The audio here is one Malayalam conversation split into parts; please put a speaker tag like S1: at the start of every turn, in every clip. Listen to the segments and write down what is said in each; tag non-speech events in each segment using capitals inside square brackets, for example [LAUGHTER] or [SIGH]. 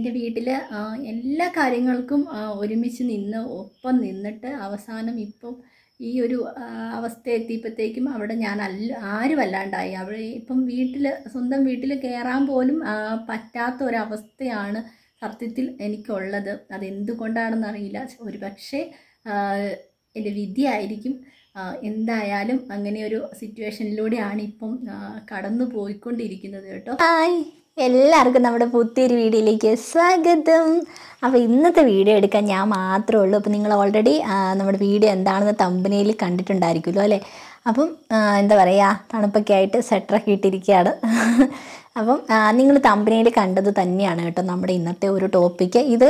S1: എൻ്റെ വീട്ടിൽ എല്ലാ കാര്യങ്ങൾക്കും ഒരുമിച്ച് നിന്ന് ഒപ്പം നിന്നിട്ട് അവസാനം ഇപ്പം ഈ ഒരു അവസ്ഥ എത്തിയപ്പോഴത്തേക്കും അവിടെ ഞാൻ അല്ല ആരും അല്ലാണ്ടായി അവിടെ ഇപ്പം വീട്ടിൽ സ്വന്തം വീട്ടിൽ കയറാൻ പോലും പറ്റാത്ത ഒരവസ്ഥയാണ് സത്യത്തിൽ എനിക്കുള്ളത് അറിയില്ല ഒരു പക്ഷേ എൻ്റെ വിധിയായിരിക്കും എന്തായാലും അങ്ങനെ ഒരു സിറ്റുവേഷനിലൂടെയാണ് ഇപ്പം കടന്നു പോയിക്കൊണ്ടിരിക്കുന്നത് കേട്ടോ ഹായ് എല്ലാവർക്കും നമ്മുടെ പുതിയൊരു വീഡിയോയിലേക്ക് സ്വാഗതം അപ്പോൾ ഇന്നത്തെ വീഡിയോ എടുക്കാൻ ഞാൻ മാത്രമേ ഉള്ളൂ അപ്പോൾ നിങ്ങൾ ഓൾറെഡി നമ്മുടെ വീഡിയോ എന്താണെന്ന് തമ്പനയിൽ കണ്ടിട്ടുണ്ടായിരിക്കുമല്ലോ അല്ലേ അപ്പം എന്താ പറയുക തണുപ്പൊക്കെ ആയിട്ട് സ്വെറ്ററൊക്കെ ഇട്ടിരിക്കുകയാണ് അപ്പം നിങ്ങൾ തമ്പനിയിൽ കണ്ടത് തന്നെയാണ് കേട്ടോ നമ്മുടെ ഇന്നത്തെ ഒരു ടോപ്പിക്ക് ഇത്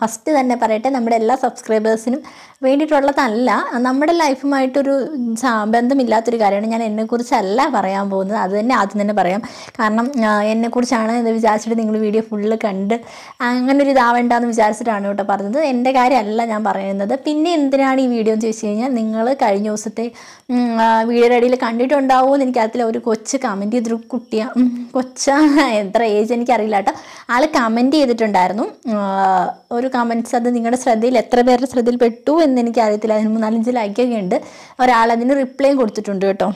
S1: ഫസ്റ്റ് തന്നെ പറയട്ടെ നമ്മുടെ എല്ലാ സബ്സ്ക്രൈബേഴ്സിനും വേണ്ടിയിട്ടുള്ളതല്ല നമ്മുടെ ലൈഫുമായിട്ടൊരു ബന്ധമില്ലാത്തൊരു കാര്യമാണ് ഞാൻ എന്നെക്കുറിച്ചല്ല പറയാൻ പോകുന്നത് അത് തന്നെ ആദ്യം തന്നെ പറയാം കാരണം എന്നെക്കുറിച്ചാണ് ഇത് വിചാരിച്ചിട്ട് നിങ്ങൾ വീഡിയോ ഫുള്ള് കണ്ട് അങ്ങനെ ഒരു ഇതാവേണ്ടെന്ന് വിചാരിച്ചിട്ടാണ് കേട്ടോ പറഞ്ഞത് എൻ്റെ കാര്യമല്ല ഞാൻ പറയുന്നത് പിന്നെ എന്തിനാണ് ഈ വീഡിയോ എന്ന് ചോദിച്ചു കഴിഞ്ഞാൽ നിങ്ങൾ കഴിഞ്ഞ ദിവസത്തെ വീഡിയോയുടെ അടിയിൽ കണ്ടിട്ടുണ്ടാവുമെന്ന് എനിക്കതിൽ ഒരു കൊച്ച് കമൻറ്റ് ചെയ്തൊരു കുട്ടിയാണ് കൊച്ചു കൊച്ച [LAUGHS] എത്ര ഏജ് എനിക്കറിയില്ല കേട്ടോ ആൾ കമൻറ്റ് ചെയ്തിട്ടുണ്ടായിരുന്നു ഒരു കമൻറ്റ്സ് അത് നിങ്ങളുടെ ശ്രദ്ധയിൽ എത്ര പേരുടെ ശ്രദ്ധയിൽ പെട്ടു എന്ന് എനിക്കറിയത്തില്ല അതിന് മൂന്നാലഞ്ച് ലൈക്കൊക്കെ ഉണ്ട് ഒരാൾ അതിന് റിപ്ലൈയും കൊടുത്തിട്ടുണ്ട് കേട്ടോ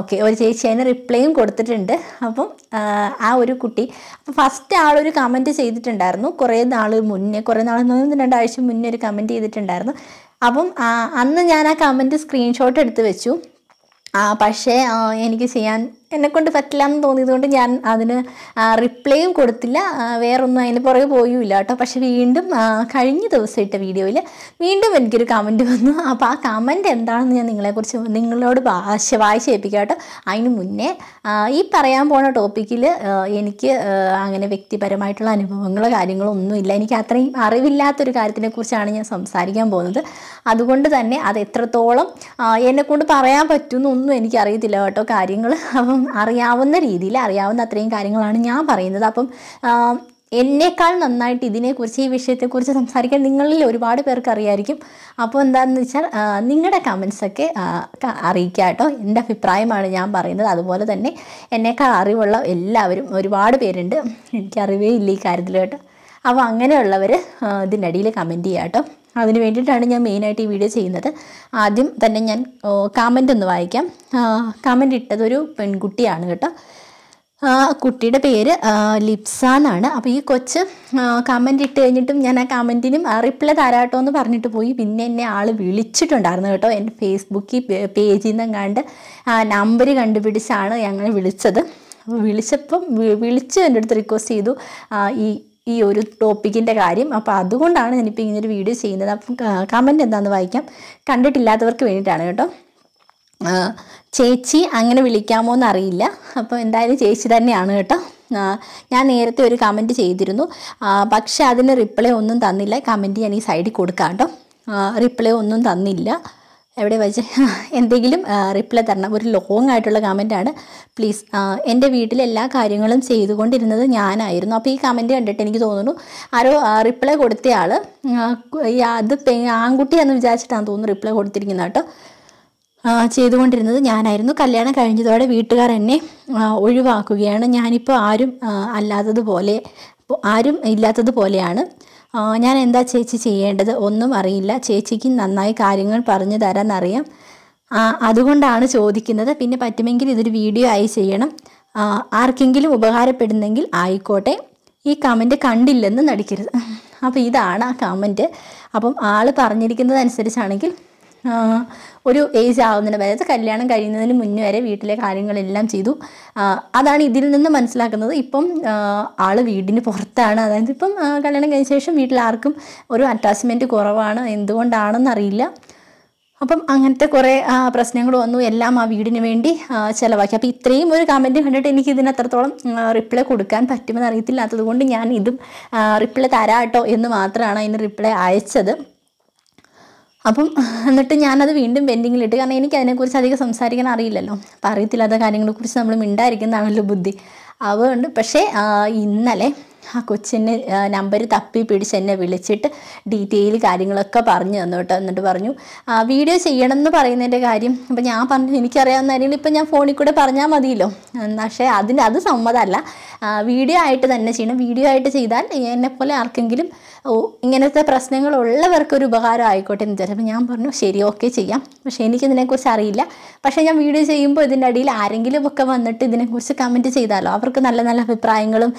S1: ഓക്കെ ഒരു ചേച്ചി അതിന് റിപ്ലൈയും കൊടുത്തിട്ടുണ്ട് അപ്പം ആ ഒരു കുട്ടി അപ്പം ഫസ്റ്റ് ആളൊരു കമൻറ്റ് ചെയ്തിട്ടുണ്ടായിരുന്നു കുറേ നാൾ മുന്നേ കുറേ നാൾ രണ്ടാഴ്ച മുന്നേ ഒരു കമൻറ്റ് ചെയ്തിട്ടുണ്ടായിരുന്നു അപ്പം അന്ന് ഞാൻ ആ കമൻറ്റ് സ്ക്രീൻഷോട്ട് എടുത്ത് വെച്ചു പക്ഷേ എനിക്ക് ചെയ്യാൻ എന്നെക്കൊണ്ട് പറ്റില്ല എന്ന് തോന്നിയതുകൊണ്ട് ഞാൻ അതിന് റിപ്ലൈയും കൊടുത്തില്ല വേറൊന്നും അതിന് പുറകെ പോയുമില്ല കേട്ടോ പക്ഷെ വീണ്ടും കഴിഞ്ഞ ദിവസം ഇട്ട വീഡിയോയിൽ വീണ്ടും എനിക്കൊരു കമൻറ്റ് വന്നു അപ്പോൾ ആ കമൻറ്റ് എന്താണെന്ന് ഞാൻ നിങ്ങളെക്കുറിച്ച് നിങ്ങളോട് വാശ വായിച്ച് ഏൽപ്പിക്കാം കേട്ടോ അതിന് മുന്നേ ഈ പറയാൻ പോണ ടോപ്പിക്കിൽ എനിക്ക് അങ്ങനെ വ്യക്തിപരമായിട്ടുള്ള അനുഭവങ്ങളോ കാര്യങ്ങളോ ഒന്നുമില്ല എനിക്ക് അത്രയും അറിവില്ലാത്തൊരു കാര്യത്തിനെക്കുറിച്ചാണ് ഞാൻ സംസാരിക്കാൻ പോകുന്നത് അതുകൊണ്ട് തന്നെ അത് എത്രത്തോളം എന്നെക്കൊണ്ട് പറയാൻ പറ്റുമെന്നൊന്നും എനിക്കറിയത്തില്ല കേട്ടോ കാര്യങ്ങൾ അപ്പം അറിയാവുന്ന രീതിയിൽ അറിയാവുന്ന അത്രയും കാര്യങ്ങളാണ് ഞാൻ പറയുന്നത് അപ്പം എന്നേക്കാൾ നന്നായിട്ട് ഇതിനെക്കുറിച്ച് ഈ വിഷയത്തെക്കുറിച്ച് സംസാരിക്കാൻ നിങ്ങളിൽ ഒരുപാട് പേർക്ക് അറിയായിരിക്കും അപ്പോൾ എന്താണെന്ന് വെച്ചാൽ നിങ്ങളുടെ കമൻസൊക്കെ അറിയിക്കുക കേട്ടോ എൻ്റെ അഭിപ്രായമാണ് ഞാൻ പറയുന്നത് അതുപോലെ തന്നെ എന്നേക്കാൾ അറിവുള്ള എല്ലാവരും ഒരുപാട് പേരുണ്ട് എനിക്കറിവേ ഇല്ല ഈ കാര്യത്തിൽ കേട്ടോ അപ്പോൾ അങ്ങനെയുള്ളവർ ഇതിൻ്റെ അടിയിൽ കമൻറ്റ് ചെയ്യാം കേട്ടോ അതിന് വേണ്ടിയിട്ടാണ് ഞാൻ മെയിനായിട്ട് ഈ വീഡിയോ ചെയ്യുന്നത് ആദ്യം തന്നെ ഞാൻ കമൻ്റ് ഒന്ന് വായിക്കാം കമൻ്റ് ഇട്ടതൊരു പെൺകുട്ടിയാണ് കേട്ടോ ആ കുട്ടിയുടെ പേര് ലിപ്സ എന്നാണ് അപ്പോൾ ഈ കൊച്ച് കമൻ്റ് ഇട്ട് കഴിഞ്ഞിട്ടും ഞാൻ ആ കമൻറ്റിനും റിപ്ലൈ തരാട്ടോ എന്ന് പറഞ്ഞിട്ട് പോയി പിന്നെ എന്നെ ആൾ വിളിച്ചിട്ടുണ്ടായിരുന്നു കേട്ടോ എൻ്റെ ഫേസ്ബുക്കിൽ പേജിൽ നിന്നും കണ്ട് ആ നമ്പർ കണ്ടുപിടിച്ചാണ് ഞങ്ങൾ വിളിച്ചത് വിളിച്ചപ്പം വിളിച്ച് എൻ്റെ അടുത്ത് റിക്വസ്റ്റ് ചെയ്തു ഈ ഈ ഒരു ടോപ്പിക്കിൻ്റെ കാര്യം അപ്പോൾ അതുകൊണ്ടാണ് ഞാനിപ്പോൾ ഇങ്ങനൊരു വീഡിയോ ചെയ്യുന്നത് അപ്പം കമൻറ്റ് എന്താണെന്ന് വായിക്കാം കണ്ടിട്ടില്ലാത്തവർക്ക് വേണ്ടിയിട്ടാണ് കേട്ടോ ചേച്ചി അങ്ങനെ വിളിക്കാമോ എന്നറിയില്ല അപ്പോൾ എന്തായാലും ചേച്ചി തന്നെയാണ് കേട്ടോ ഞാൻ നേരത്തെ ഒരു കമൻറ്റ് ചെയ്തിരുന്നു പക്ഷേ അതിന് റിപ്ലൈ ഒന്നും തന്നില്ല കമൻറ്റ് ഞാൻ ഈ സൈഡിൽ കൊടുക്കാം കേട്ടോ റിപ്ലൈ ഒന്നും തന്നില്ല എവിടെ വെച്ച് [LAUGHS] എന്തെങ്കിലും റിപ്ലൈ തരണം ഒരു ലോങ് ആയിട്ടുള്ള കമൻറ്റാണ് പ്ലീസ് എൻ്റെ വീട്ടിലെ എല്ലാ കാര്യങ്ങളും ചെയ്തുകൊണ്ടിരുന്നത് ഞാനായിരുന്നു അപ്പോൾ ഈ കമൻറ്റ് കണ്ടിട്ട് എനിക്ക് തോന്നുന്നു ആരോ റിപ്ലൈ കൊടുത്തയാൾ ഈ അത് ആൺകുട്ടി എന്ന് വിചാരിച്ചിട്ടാണ് തോന്നുന്നു റിപ്ലൈ കൊടുത്തിരിക്കുന്നത് കേട്ടോ ചെയ്തുകൊണ്ടിരുന്നത് ഞാനായിരുന്നു കല്യാണം കഴിഞ്ഞതോടെ വീട്ടുകാർ എന്നെ ഒഴിവാക്കുകയാണ് ഞാനിപ്പോൾ ആരും അല്ലാത്തതുപോലെ ആരും ഇല്ലാത്തതുപോലെയാണ് ഞാൻ എന്താ ചേച്ചി ചെയ്യേണ്ടത് ഒന്നും അറിയില്ല ചേച്ചിക്ക് നന്നായി കാര്യങ്ങൾ പറഞ്ഞു തരാനറിയാം അതുകൊണ്ടാണ് ചോദിക്കുന്നത് പിന്നെ പറ്റുമെങ്കിൽ ഇതൊരു വീഡിയോ ആയി ചെയ്യണം ആർക്കെങ്കിലും ഉപകാരപ്പെടുന്നെങ്കിൽ ആയിക്കോട്ടെ ഈ കമൻറ്റ് കണ്ടില്ലെന്ന് നടിക്കരുത് അപ്പോൾ ഇതാണ് ആ കമൻറ്റ് അപ്പം ആൾ പറഞ്ഞിരിക്കുന്നത് അനുസരിച്ചാണെങ്കിൽ ഒരു ഏജ് ആവുന്നതിന് വരെ കല്യാണം കഴിയുന്നതിന് മുന്നേ വരെ വീട്ടിലെ കാര്യങ്ങളെല്ലാം ചെയ്തു അതാണ് ഇതിൽ നിന്ന് മനസ്സിലാക്കുന്നത് ഇപ്പം ആൾ വീടിന് പുറത്താണ് അതായത് ഇപ്പം കല്യാണം കഴിഞ്ഞ ശേഷം വീട്ടിൽ ആർക്കും ഒരു അറ്റാച്ച്മെൻറ്റ് കുറവാണ് എന്തുകൊണ്ടാണെന്ന് അറിയില്ല അപ്പം അങ്ങനത്തെ കുറേ പ്രശ്നങ്ങൾ വന്നു എല്ലാം ആ വീടിന് വേണ്ടി ചിലവാക്കി അപ്പോൾ ഇത്രയും ഒരു കമൻറ്റ് കണ്ടിട്ട് എനിക്ക് ഇതിന് അത്രത്തോളം റിപ്ലൈ കൊടുക്കാൻ പറ്റുമെന്ന് അറിയത്തില്ലാത്തത് കൊണ്ട് ഞാൻ ഇതും റിപ്ലൈ തരാട്ടോ എന്ന് മാത്രമാണ് അതിന് റിപ്ലൈ അയച്ചത് അപ്പം എന്നിട്ട് ഞാനത് വീണ്ടും പെൻഡിങ്ങിലിട്ട് കാരണം എനിക്ക് അതിനെക്കുറിച്ച് അധികം സംസാരിക്കാൻ അറിയില്ലല്ലോ അപ്പോൾ അറിയത്തില്ലാത്ത കാര്യങ്ങളെക്കുറിച്ച് നമ്മൾ മിണ്ടായിരിക്കുന്നതാണല്ലോ ബുദ്ധി അതുകൊണ്ട് പക്ഷേ ഇന്നലെ ആ കൊച്ചിൻ്റെ നമ്പർ തപ്പി പിടിച്ച് എന്നെ വിളിച്ചിട്ട് ഡീറ്റെയിൽ കാര്യങ്ങളൊക്കെ പറഞ്ഞു തന്നു എന്നിട്ട് പറഞ്ഞു വീഡിയോ ചെയ്യണം എന്ന് പറയുന്നതിൻ്റെ കാര്യം അപ്പം ഞാൻ പറഞ്ഞു എനിക്കറിയാവുന്ന കാര്യങ്ങൾ ഇപ്പം ഞാൻ ഫോണിൽ കൂടെ പറഞ്ഞാൽ മതിയല്ലോ പക്ഷേ അതിന് അത് സമ്മതമല്ല വീഡിയോ ആയിട്ട് തന്നെ ചെയ്യണം വീഡിയോ ആയിട്ട് ചെയ്താൽ എന്നെപ്പോലെ ആർക്കെങ്കിലും ഇങ്ങനത്തെ പ്രശ്നങ്ങളുള്ളവർക്കൊരു ഉപകാരം ആയിക്കോട്ടെ എന്ന് വിചാരിച്ചു ഞാൻ പറഞ്ഞു ശരി ഓക്കെ ചെയ്യാം പക്ഷെ എനിക്കിതിനെക്കുറിച്ച് അറിയില്ല പക്ഷേ ഞാൻ വീഡിയോ ചെയ്യുമ്പോൾ ഇതിൻ്റെ അടിയിൽ ആരെങ്കിലും ഒക്കെ വന്നിട്ട് ഇതിനെക്കുറിച്ച് കമൻറ്റ് ചെയ്താലോ അവർക്ക് നല്ല നല്ല അഭിപ്രായങ്ങളും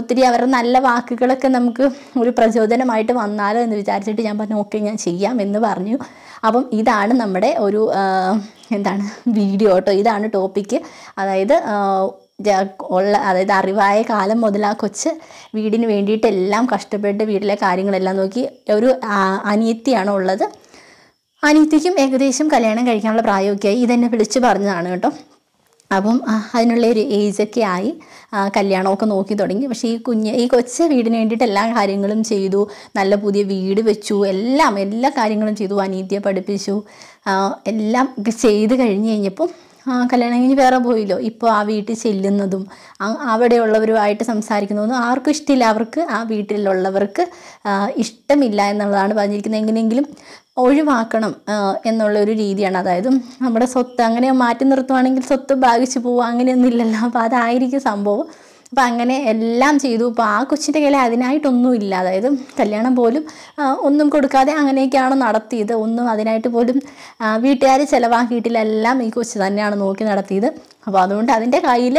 S1: ഒത്തിരി അവരുടെ നല്ല വാക്കുകളൊക്കെ നമുക്ക് ഒരു പ്രചോദനമായിട്ട് വന്നാലോ എന്ന് വിചാരിച്ചിട്ട് ഞാൻ പറഞ്ഞു ഓക്കെ ഞാൻ ചെയ്യാം എന്ന് പറഞ്ഞു അപ്പം ഇതാണ് നമ്മുടെ ഒരു എന്താണ് വീഡിയോ കേട്ടോ ഇതാണ് ടോപ്പിക്ക് അതായത് ഉള്ള അതായത് അറിവായ കാലം മുതൽ ആ കൊച്ച് വീടിന് വേണ്ടിയിട്ട് എല്ലാം കഷ്ടപ്പെട്ട് വീട്ടിലെ കാര്യങ്ങളെല്ലാം നോക്കി ഒരു അനിയത്തിയാണ് ഉള്ളത് അനിയത്തിക്കും ഏകദേശം കല്യാണം കഴിക്കാനുള്ള പ്രായമൊക്കെയായി ആയി ഇതെന്നെ വിളിച്ച് പറഞ്ഞതാണ് കേട്ടോ അപ്പം അതിനുള്ള ഒരു ഏജൊക്കെ ആയി കല്യാണമൊക്കെ നോക്കി തുടങ്ങി പക്ഷേ ഈ കുഞ്ഞ് ഈ കൊച്ച് വീടിന് വേണ്ടിയിട്ട് എല്ലാ കാര്യങ്ങളും ചെയ്തു നല്ല പുതിയ വീട് വെച്ചു എല്ലാം എല്ലാ കാര്യങ്ങളും ചെയ്തു അനീതിയെ പഠിപ്പിച്ചു എല്ലാം ചെയ്ത് കഴിഞ്ഞ് കഴിഞ്ഞപ്പം കല്യാണം കഴിഞ്ഞ് വേറെ പോയില്ലോ ഇപ്പോൾ ആ വീട്ടിൽ ചെല്ലുന്നതും അവിടെയുള്ളവരുമായിട്ട് സംസാരിക്കുന്നതും ആർക്കും ഇഷ്ടമില്ല അവർക്ക് ആ വീട്ടിലുള്ളവർക്ക് ഇഷ്ടമില്ല എന്നുള്ളതാണ് പറഞ്ഞിരിക്കുന്നത് എങ്ങനെയെങ്കിലും ഒഴിവാക്കണം എന്നുള്ള ഒരു രീതിയാണ് അതായത് നമ്മുടെ സ്വത്ത് അങ്ങനെ മാറ്റി നിർത്തുവാണെങ്കിൽ സ്വത്ത് ഭാഗിച്ചു പോവുക അങ്ങനെയൊന്നും ഇല്ലല്ലോ അപ്പോൾ അതായിരിക്കും സംഭവം അപ്പോൾ അങ്ങനെ എല്ലാം ചെയ്തു അപ്പോൾ ആ കൊച്ചിൻ്റെ കയ്യിൽ അതിനായിട്ടൊന്നുമില്ല അതായത് കല്യാണം പോലും ഒന്നും കൊടുക്കാതെ അങ്ങനെയൊക്കെയാണ് നടത്തിയത് ഒന്നും അതിനായിട്ട് പോലും വീട്ടുകാർ ചിലവാക്കിയിട്ടില്ല എല്ലാം ഈ കൊച്ചു തന്നെയാണ് നോക്കി നടത്തിയത് അപ്പോൾ അതുകൊണ്ട് അതിൻ്റെ കയ്യിൽ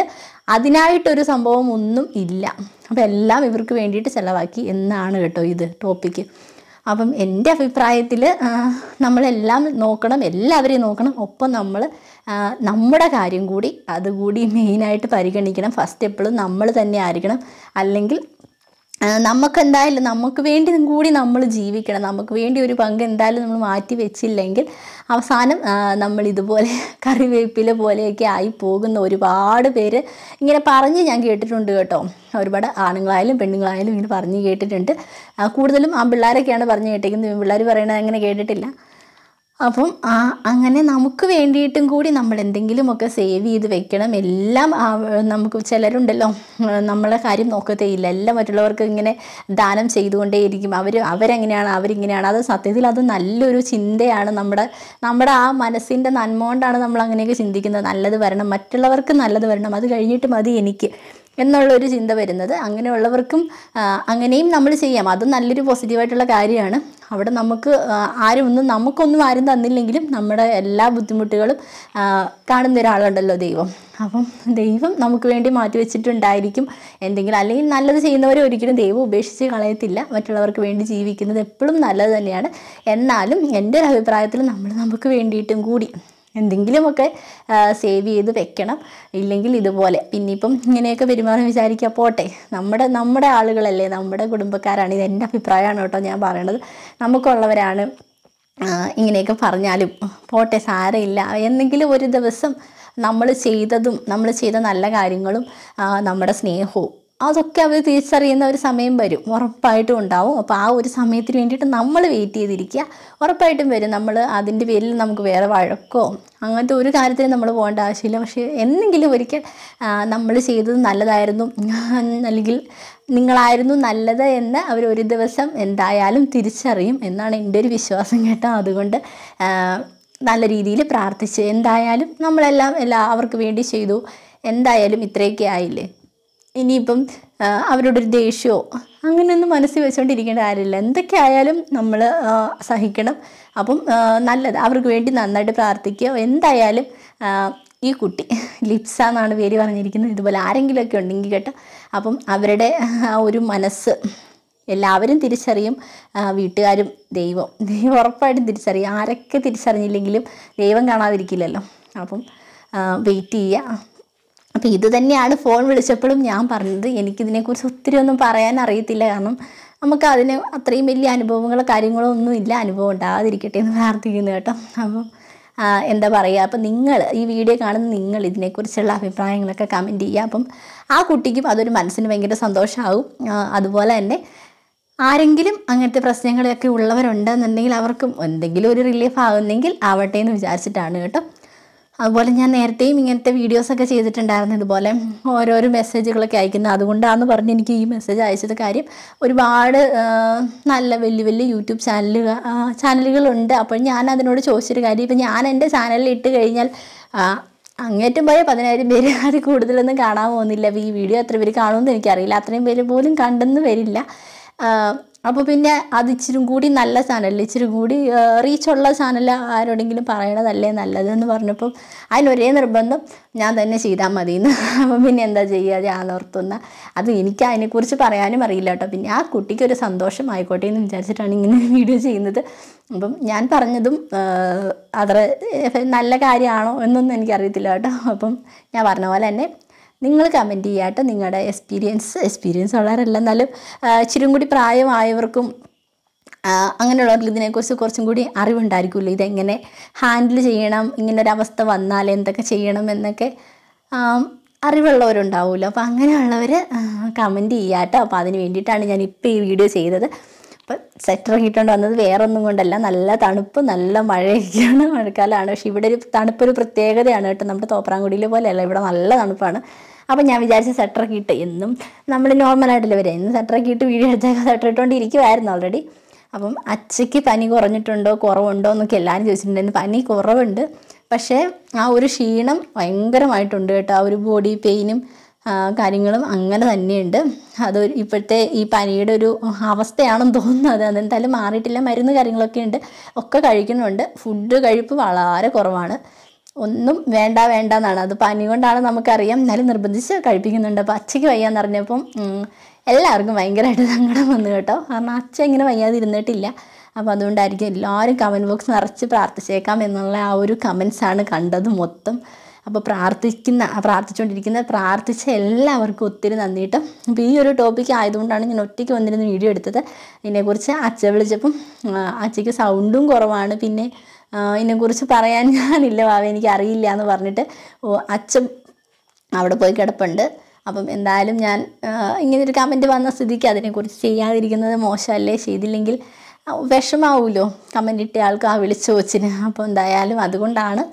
S1: അതിനായിട്ടൊരു സംഭവം ഒന്നും ഇല്ല അപ്പോൾ എല്ലാം ഇവർക്ക് വേണ്ടിയിട്ട് ചിലവാക്കി എന്നാണ് കേട്ടോ ഇത് ടോപ്പിക്ക് അപ്പം എൻ്റെ അഭിപ്രായത്തിൽ നമ്മളെല്ലാം നോക്കണം എല്ലാവരെയും നോക്കണം ഒപ്പം നമ്മൾ നമ്മുടെ കാര്യം കൂടി അതുകൂടി മെയിനായിട്ട് പരിഗണിക്കണം ഫസ്റ്റ് എപ്പോഴും നമ്മൾ തന്നെ ആയിരിക്കണം അല്ലെങ്കിൽ നമുക്ക് എന്തായാലും നമുക്ക് വേണ്ടി കൂടി നമ്മൾ ജീവിക്കണം നമുക്ക് വേണ്ടി ഒരു പങ്ക് എന്തായാലും നമ്മൾ മാറ്റി വെച്ചില്ലെങ്കിൽ അവസാനം നമ്മൾ ഇതുപോലെ [LAUGHS] കറിവേപ്പില പോലെയൊക്കെ ആയി പോകുന്ന ഒരുപാട് പേര് ഇങ്ങനെ പറഞ്ഞ് ഞാൻ കേട്ടിട്ടുണ്ട് കേട്ടോ ഒരുപാട് ആണുങ്ങളായാലും പെണ്ണുങ്ങളായാലും ഇങ്ങനെ പറഞ്ഞ് കേട്ടിട്ടുണ്ട് കൂടുതലും ആ പിള്ളേരൊക്കെയാണ് പറഞ്ഞ് കേട്ടേക്കുന്നത് പിള്ളേർ പറയണത് അങ്ങനെ കേട്ടിട്ടില്ല അപ്പം ആ അങ്ങനെ നമുക്ക് വേണ്ടിയിട്ടും കൂടി നമ്മൾ എന്തെങ്കിലുമൊക്കെ സേവ് ചെയ്ത് വെക്കണം എല്ലാം നമുക്ക് ചിലരുണ്ടല്ലോ നമ്മളെ കാര്യം നോക്കത്തേയില്ല എല്ലാം മറ്റുള്ളവർക്ക് ഇങ്ങനെ ദാനം ചെയ്തുകൊണ്ടേയിരിക്കും അവർ അവരെങ്ങനെയാണ് അവരിങ്ങനെയാണ് അത് സത്യത്തിൽ അത് നല്ലൊരു ചിന്തയാണ് നമ്മുടെ നമ്മുടെ ആ മനസ്സിൻ്റെ നന്മ കൊണ്ടാണ് നമ്മൾ അങ്ങനെയൊക്കെ ചിന്തിക്കുന്നത് നല്ലത് വരണം മറ്റുള്ളവർക്ക് നല്ലത് വരണം അത് കഴിഞ്ഞിട്ട് മതി എനിക്ക് എന്നുള്ളൊരു ചിന്ത വരുന്നത് അങ്ങനെയുള്ളവർക്കും അങ്ങനെയും നമ്മൾ ചെയ്യാം അത് നല്ലൊരു പോസിറ്റീവായിട്ടുള്ള കാര്യമാണ് അവിടെ നമുക്ക് ആരും ഒന്നും നമുക്കൊന്നും ആരും തന്നില്ലെങ്കിലും നമ്മുടെ എല്ലാ ബുദ്ധിമുട്ടുകളും കാണുന്ന ഒരാളുണ്ടല്ലോ ദൈവം അപ്പം ദൈവം നമുക്ക് വേണ്ടി മാറ്റി വെച്ചിട്ടുണ്ടായിരിക്കും എന്തെങ്കിലും അല്ലെങ്കിൽ നല്ലത് ചെയ്യുന്നവരെ ഒരിക്കലും ദൈവം ഉപേക്ഷിച്ച് കളയത്തില്ല മറ്റുള്ളവർക്ക് വേണ്ടി ജീവിക്കുന്നത് എപ്പോഴും നല്ലത് തന്നെയാണ് എന്നാലും എൻ്റെ ഒരു അഭിപ്രായത്തിൽ നമ്മൾ നമുക്ക് വേണ്ടിയിട്ടും കൂടി എന്തെങ്കിലുമൊക്കെ സേവ് ചെയ്ത് വെക്കണം ഇല്ലെങ്കിൽ ഇതുപോലെ പിന്നിപ്പം ഇങ്ങനെയൊക്കെ പെരുമാറി വിചാരിക്കുക പോട്ടെ നമ്മുടെ നമ്മുടെ ആളുകളല്ലേ നമ്മുടെ കുടുംബക്കാരാണ് ഇത് എൻ്റെ അഭിപ്രായമാണ് കേട്ടോ ഞാൻ പറയണത് നമുക്കുള്ളവരാണ് ഇങ്ങനെയൊക്കെ പറഞ്ഞാലും പോട്ടെ സാരമില്ല എന്തെങ്കിലും ഒരു ദിവസം നമ്മൾ ചെയ്തതും നമ്മൾ ചെയ്ത നല്ല കാര്യങ്ങളും നമ്മുടെ സ്നേഹവും അതൊക്കെ അവർ തിരിച്ചറിയുന്ന ഒരു സമയം വരും ഉറപ്പായിട്ടും ഉണ്ടാവും അപ്പോൾ ആ ഒരു സമയത്തിന് വേണ്ടിയിട്ട് നമ്മൾ വെയിറ്റ് ചെയ്തിരിക്കുക ഉറപ്പായിട്ടും വരും നമ്മൾ അതിൻ്റെ പേരിൽ നമുക്ക് വേറെ വഴക്കോ അങ്ങനത്തെ ഒരു കാര്യത്തിനും നമ്മൾ പോകേണ്ട ആവശ്യമില്ല പക്ഷേ എന്തെങ്കിലും ഒരിക്കൽ നമ്മൾ ചെയ്തത് നല്ലതായിരുന്നു അല്ലെങ്കിൽ നിങ്ങളായിരുന്നു നല്ലത് എന്ന് അവർ ഒരു ദിവസം എന്തായാലും തിരിച്ചറിയും എന്നാണ് എൻ്റെ ഒരു വിശ്വാസം കേട്ടോ അതുകൊണ്ട് നല്ല രീതിയിൽ പ്രാർത്ഥിച്ച് എന്തായാലും നമ്മളെല്ലാം എല്ലാവർക്കും വേണ്ടി ചെയ്തു എന്തായാലും ഇത്രയൊക്കെ ആയില്ലേ ഇനിയിപ്പം അവരോടൊരു ദേഷ്യമോ അങ്ങനെയൊന്നും മനസ്സിൽ വെച്ചുകൊണ്ടിരിക്കേണ്ട കാര്യമില്ല എന്തൊക്കെ ആയാലും നമ്മൾ സഹിക്കണം അപ്പം നല്ലത് അവർക്ക് വേണ്ടി നന്നായിട്ട് പ്രാർത്ഥിക്കുക എന്തായാലും ഈ കുട്ടി ലിപ്സ എന്നാണ് പേര് പറഞ്ഞിരിക്കുന്നത് ഇതുപോലെ ആരെങ്കിലുമൊക്കെ ഉണ്ടെങ്കിൽ കേട്ടോ അപ്പം അവരുടെ ആ ഒരു മനസ്സ് എല്ലാവരും തിരിച്ചറിയും വീട്ടുകാരും ദൈവം ദൈവം ഉറപ്പായിട്ടും തിരിച്ചറിയും ആരൊക്കെ തിരിച്ചറിഞ്ഞില്ലെങ്കിലും ദൈവം കാണാതിരിക്കില്ലല്ലോ അപ്പം വെയിറ്റ് ചെയ്യുക അപ്പോൾ ഇത് തന്നെയാണ് ഫോൺ വിളിച്ചപ്പോഴും ഞാൻ പറഞ്ഞത് എനിക്കിതിനെക്കുറിച്ച് ഒത്തിരി ഒന്നും പറയാൻ അറിയത്തില്ല കാരണം നമുക്ക് അതിന് അത്രയും വലിയ അനുഭവങ്ങളോ കാര്യങ്ങളോ ഒന്നും ഇല്ല അനുഭവം ഉണ്ടാകാതിരിക്കട്ടെ എന്ന് പ്രാർത്ഥിക്കുന്നു കേട്ടോ അപ്പം എന്താ പറയുക അപ്പം നിങ്ങൾ ഈ വീഡിയോ കാണുന്ന നിങ്ങൾ ഇതിനെക്കുറിച്ചുള്ള അഭിപ്രായങ്ങളൊക്കെ കമൻറ്റ് ചെയ്യുക അപ്പം ആ കുട്ടിക്കും അതൊരു മനസ്സിന് ഭയങ്കര സന്തോഷമാകും അതുപോലെ തന്നെ ആരെങ്കിലും അങ്ങനത്തെ പ്രശ്നങ്ങളൊക്കെ ഉള്ളവരുണ്ടെന്നുണ്ടെങ്കിൽ അവർക്കും എന്തെങ്കിലും ഒരു റിലീഫ് ആകുന്നെങ്കിൽ ആവട്ടെ എന്ന് വിചാരിച്ചിട്ടാണ് കേട്ടോ അതുപോലെ ഞാൻ നേരത്തെയും ഇങ്ങനത്തെ വീഡിയോസൊക്കെ ചെയ്തിട്ടുണ്ടായിരുന്നു ഇതുപോലെ ഓരോരോ മെസ്സേജുകളൊക്കെ അയക്കുന്നത് അതുകൊണ്ടാണെന്ന് പറഞ്ഞ് എനിക്ക് ഈ മെസ്സേജ് അയച്ചത് കാര്യം ഒരുപാട് നല്ല വലിയ വലിയ യൂട്യൂബ് ചാനലുകൾ ചാനലുകളുണ്ട് അപ്പോൾ ഞാൻ അതിനോട് ചോദിച്ചൊരു കാര്യം ഇപ്പം ഞാൻ എൻ്റെ ചാനലിൽ ഇട്ട് കഴിഞ്ഞാൽ അങ്ങേറ്റം പോയ പതിനായിരം പേര് [LAUGHS] അത് കൂടുതലൊന്നും കാണാൻ പോകുന്നില്ല ഈ വീഡിയോ എത്ര പേര് കാണുമെന്ന് എനിക്കറിയില്ല അത്രയും പേര് പോലും കണ്ടെന്ന് വരില്ല അപ്പോൾ പിന്നെ അത് ഇച്ചിരും കൂടി നല്ല ചാനൽ ഇച്ചിരി കൂടി റീച്ചുള്ള ചാനൽ ആരോടെങ്കിലും പറയണതല്ലേ നല്ലതെന്ന് പറഞ്ഞപ്പം അതിനൊരേ നിർബന്ധം ഞാൻ തന്നെ ചെയ്താൽ മതി എന്ന് അപ്പോൾ പിന്നെ എന്താ ചെയ്യുക ഞാൻ ഓർത്തുന്ന അത് എനിക്ക് അതിനെക്കുറിച്ച് പറയാനും അറിയില്ല കേട്ടോ പിന്നെ ആ കുട്ടിക്ക് ഒരു സന്തോഷം എന്ന് വിചാരിച്ചിട്ടാണ് ഇങ്ങനെ വീഡിയോ ചെയ്യുന്നത് അപ്പം ഞാൻ പറഞ്ഞതും അത്ര നല്ല കാര്യമാണോ എന്നൊന്നും എനിക്കറിയത്തില്ല കേട്ടോ അപ്പം ഞാൻ പറഞ്ഞ പോലെ തന്നെ നിങ്ങൾ കമൻറ്റ് ചെയ്യാട്ട് നിങ്ങളുടെ എക്സ്പീരിയൻസ് എക്സ്പീരിയൻസ് ഉള്ളവരല്ല എന്നാലും ഇച്ചിരി കൂടി പ്രായമായവർക്കും അങ്ങനെയുള്ളവർക്ക് ഇതിനെക്കുറിച്ച് കുറച്ചും കൂടി അറിവുണ്ടായിരിക്കുമല്ലോ ഇതെങ്ങനെ ഹാൻഡിൽ ചെയ്യണം ഇങ്ങനൊരവസ്ഥ വന്നാൽ എന്തൊക്കെ ചെയ്യണം എന്നൊക്കെ അറിവുള്ളവരുണ്ടാവുമല്ലോ അപ്പോൾ അങ്ങനെയുള്ളവർ കമൻറ്റ് ചെയ്യാട്ടോ അപ്പോൾ അതിന് വേണ്ടിയിട്ടാണ് ഞാൻ ഇപ്പോൾ ഈ വീഡിയോ ചെയ്തത് അപ്പം സ്വെറ്റർ ഇറങ്ങിയിട്ടുണ്ട് വന്നത് വേറൊന്നും കൊണ്ടല്ല നല്ല തണുപ്പ് നല്ല മഴയൊക്കെയാണ് മഴക്കാലമാണ് പക്ഷെ ഇവിടെ ഒരു തണുപ്പൊരു പ്രത്യേകതയാണ് കേട്ടോ നമ്മുടെ തോപ്രാംകുടിയിൽ പോലെയല്ല ഇവിടെ നല്ല തണുപ്പാണ് അപ്പം ഞാൻ വിചാരിച്ച സ്വെറ്ററൊക്കെ ഇട്ട് എന്നും നമ്മൾ നോർമലായിട്ടല്ലേ വരിക എന്നും സ്വെറ്ററൊക്കെ ഇട്ട് വീഡിയോ എടുത്തേക്ക് സ്വെറ്റർ ഇട്ടുകൊണ്ട് ഇരിക്കുമായിരുന്നു ഓൾറെഡി അപ്പം അച്ചയ്ക്ക് പനി കുറഞ്ഞിട്ടുണ്ടോ കുറവുണ്ടോ എന്നൊക്കെ എല്ലാവരും ചോദിച്ചിട്ടുണ്ടായിരുന്നു പനി കുറവുണ്ട് പക്ഷേ ആ ഒരു ക്ഷീണം ഭയങ്കരമായിട്ടുണ്ട് കേട്ടോ ആ ഒരു ബോഡി പെയിനും കാര്യങ്ങളും അങ്ങനെ തന്നെയുണ്ട് അത് ഇപ്പോഴത്തെ ഈ പനിയുടെ ഒരു അവസ്ഥയാണെന്ന് തോന്നുന്നു അത് അതെന്തായാലും മാറിയിട്ടില്ല മരുന്ന് കാര്യങ്ങളൊക്കെ ഉണ്ട് ഒക്കെ കഴിക്കുന്നുണ്ട് ഫുഡ് കഴിപ്പ് വളരെ കുറവാണ് ഒന്നും വേണ്ട വേണ്ട എന്നാണ് അത് പനി കൊണ്ടാണ് നമുക്കറിയാം എന്നാലും നിർബന്ധിച്ച് കഴിപ്പിക്കുന്നുണ്ട് അപ്പോൾ അച്ഛയ്ക്ക് പറഞ്ഞപ്പം എല്ലാവർക്കും ഭയങ്കരമായിട്ട് സങ്കടം വന്നു കേട്ടോ കാരണം അച്ഛ ഇങ്ങനെ വയ്യാതിരുന്നിട്ടില്ല അപ്പോൾ അതുകൊണ്ടായിരിക്കും എല്ലാവരും കമൻറ്റ് ബോക്സ് നിറച്ച് പ്രാർത്ഥിച്ചേക്കാം എന്നുള്ള ആ ഒരു കമൻസാണ് കണ്ടത് മൊത്തം അപ്പോൾ പ്രാർത്ഥിക്കുന്ന പ്രാർത്ഥിച്ചുകൊണ്ടിരിക്കുന്ന പ്രാർത്ഥിച്ച എല്ലാവർക്കും ഒത്തിരി നന്ദിയിട്ട് അപ്പോൾ ഈ ഒരു ടോപ്പിക് ആയതുകൊണ്ടാണ് ഞാൻ ഒറ്റയ്ക്ക് വന്നിരുന്ന് വീഡിയോ എടുത്തത് ഇതിനെക്കുറിച്ച് അച്ഛ വിളിച്ചപ്പം അച്ഛയ്ക്ക് സൗണ്ടും കുറവാണ് പിന്നെ ഇതിനെക്കുറിച്ച് പറയാൻ [LAUGHS] ഞാനില്ല വാവ എനിക്ക് അറിയില്ല എന്ന് പറഞ്ഞിട്ട് അച്ഛൻ അവിടെ പോയി കിടപ്പുണ്ട് അപ്പം എന്തായാലും ഞാൻ ഇങ്ങനൊരു കമൻറ്റ് വന്ന സ്ഥിതിക്ക് അതിനെക്കുറിച്ച് ചെയ്യാതിരിക്കുന്നത് മോശമല്ലേ ചെയ്തില്ലെങ്കിൽ വിഷമാവുമല്ലോ കമൻ്റ് ഇട്ടയാൾക്ക് ആ വിളിച്ച കൊച്ചിന് അപ്പോൾ എന്തായാലും അതുകൊണ്ടാണ്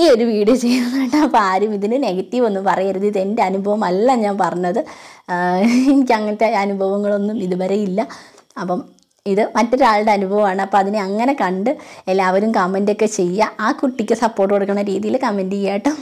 S1: ഈ ഒരു വീഡിയോ ചെയ്യുന്നുണ്ട് അപ്പോൾ ആരും ഇതിന് നെഗറ്റീവ് ഒന്നും പറയരുത് ഇത് എൻ്റെ അനുഭവമല്ല ഞാൻ പറഞ്ഞത് എനിക്ക് അങ്ങനത്തെ അനുഭവങ്ങളൊന്നും ഇതുവരെ ഇല്ല അപ്പം ഇത് മറ്റൊരാളുടെ അനുഭവമാണ് അപ്പോൾ അതിനെ അങ്ങനെ കണ്ട് എല്ലാവരും കമൻറ്റൊക്കെ ചെയ്യുക ആ കുട്ടിക്ക് സപ്പോർട്ട് കൊടുക്കുന്ന രീതിയിൽ കമൻറ്റ് ചെയ്യാട്ടോ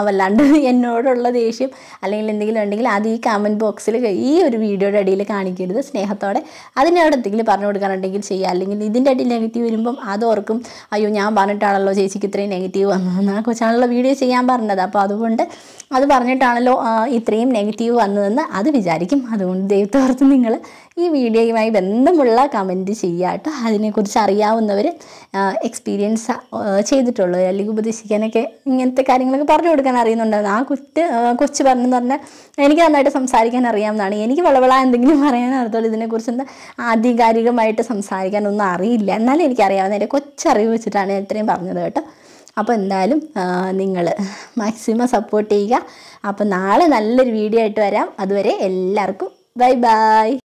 S1: അവല്ലാണ്ട് എന്നോടുള്ള ദേഷ്യം അല്ലെങ്കിൽ എന്തെങ്കിലും ഉണ്ടെങ്കിൽ അത് ഈ കമൻറ്റ് ബോക്സിൽ ഈ ഒരു വീഡിയോയുടെ അടിയിൽ കാണിക്കരുത് സ്നേഹത്തോടെ അതിനോട് എന്തെങ്കിലും പറഞ്ഞു കൊടുക്കാനുണ്ടെങ്കിൽ ചെയ്യുക അല്ലെങ്കിൽ ഇതിൻ്റെ അടി നെഗറ്റീവ് വരുമ്പം അത് ഓർക്കും അയ്യോ ഞാൻ പറഞ്ഞിട്ടാണല്ലോ ചേച്ചിക്ക് ഇത്രയും നെഗറ്റീവ് വന്നതെന്ന് ആ കൊച്ചാണല്ലോ വീഡിയോ ചെയ്യാൻ പറഞ്ഞത് അപ്പോൾ അതുകൊണ്ട് അത് പറഞ്ഞിട്ടാണല്ലോ ഇത്രയും നെഗറ്റീവ് വന്നതെന്ന് അത് വിചാരിക്കും അതുകൊണ്ട് ദൈവത്തോർത്ത് നിങ്ങൾ ഈ വീഡിയോയുമായി ബന്ധമുള്ള കമൻറ്റ് ചെയ്യുക കേട്ടോ അതിനെക്കുറിച്ച് അറിയാവുന്നവർ എക്സ്പീരിയൻസ് ചെയ്തിട്ടുള്ളവർ അല്ലെങ്കിൽ ഉപദേശിക്കാനൊക്കെ ഇങ്ങനത്തെ കാര്യങ്ങളൊക്കെ പറഞ്ഞു കൊടുക്കാൻ അറിയുന്നുണ്ടായിരുന്നു ആ കുറ്റ കുറിച്ച് പറഞ്ഞെന്ന് പറഞ്ഞാൽ എനിക്ക് നന്നായിട്ട് സംസാരിക്കാൻ അറിയാവുന്നതാണ് എനിക്ക് വളവള എന്തെങ്കിലും പറയാൻ അർത്ഥമുള്ളൂ ഇതിനെക്കുറിച്ച് എന്താ ആധികാരികമായിട്ട് സംസാരിക്കാനൊന്നും അറിയില്ല എന്നാലും എനിക്കറിയാവുന്ന എൻ്റെ കൊച്ചറിവ് വെച്ചിട്ടാണ് ഞാൻ ഇത്രയും പറഞ്ഞത് കേട്ടോ അപ്പോൾ എന്തായാലും നിങ്ങൾ മാക്സിമം സപ്പോർട്ട് ചെയ്യുക അപ്പോൾ നാളെ നല്ലൊരു വീഡിയോ ആയിട്ട് വരാം അതുവരെ എല്ലാവർക്കും ബൈ ബൈ